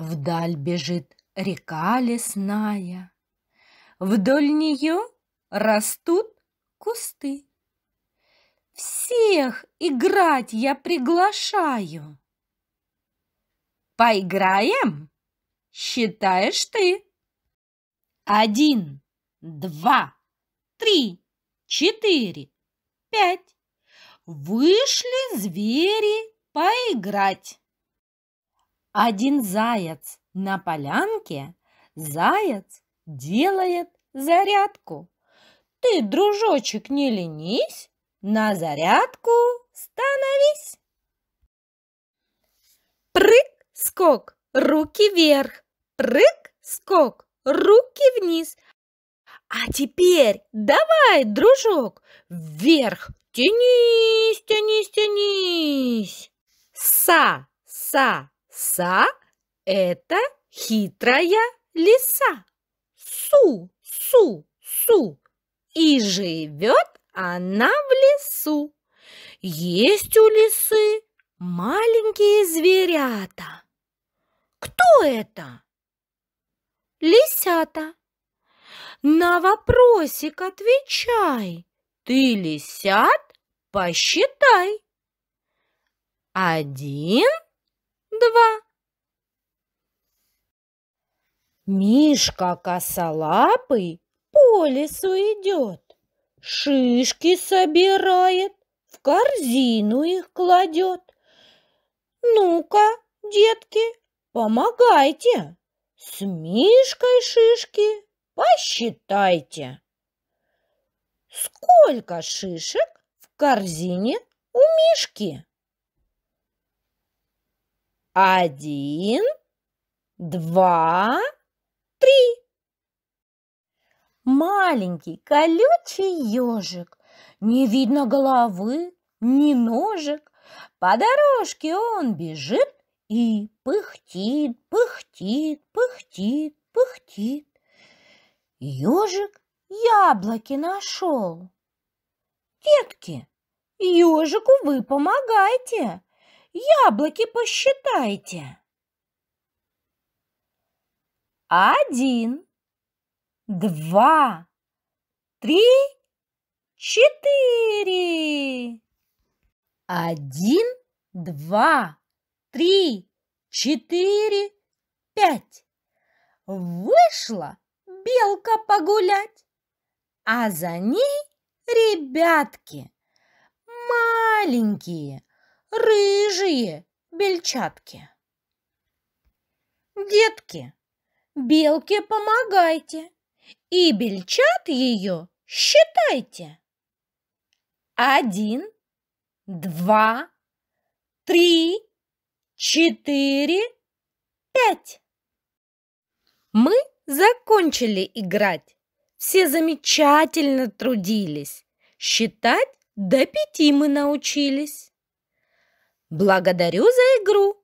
Вдаль бежит река лесная, Вдоль нее растут кусты. Всех играть я приглашаю. Поиграем? Считаешь ты? Один, два, три, четыре, пять. Вышли звери поиграть. Один заяц на полянке, заяц делает зарядку. Ты, дружочек, не ленись, на зарядку становись. Прыг, скок, руки вверх, прыг, скок, руки вниз. А теперь давай, дружок, вверх, тянись, тянись, тянись. Са, са, Са – это хитрая лиса. Су, су, су. И живет она в лесу. Есть у лисы маленькие зверята. Кто это? Лисята. На вопросик отвечай. Ты лисят посчитай. Один – два. Мишка косолапый по лесу идет, шишки собирает, в корзину их кладет. Ну-ка, детки, помогайте, с Мишкой шишки посчитайте. Сколько шишек в корзине у Мишки? Один, два, три. Маленький колючий ежик. Не видно головы, ни ножек. По дорожке он бежит и пыхтит, пыхтит, пыхтит, пыхтит. Ежик яблоки нашел. Детки, ежику вы помогайте. Яблоки посчитайте. Один, два, три, четыре. Один, два, три, четыре, пять. Вышла белка погулять, а за ней ребятки маленькие, рыжие бельчатки. Детки, белке помогайте, и бельчат ее считайте. Один, два, три, четыре, пять. Мы закончили играть. Все замечательно трудились. Считать до пяти мы научились. «Благодарю за игру!»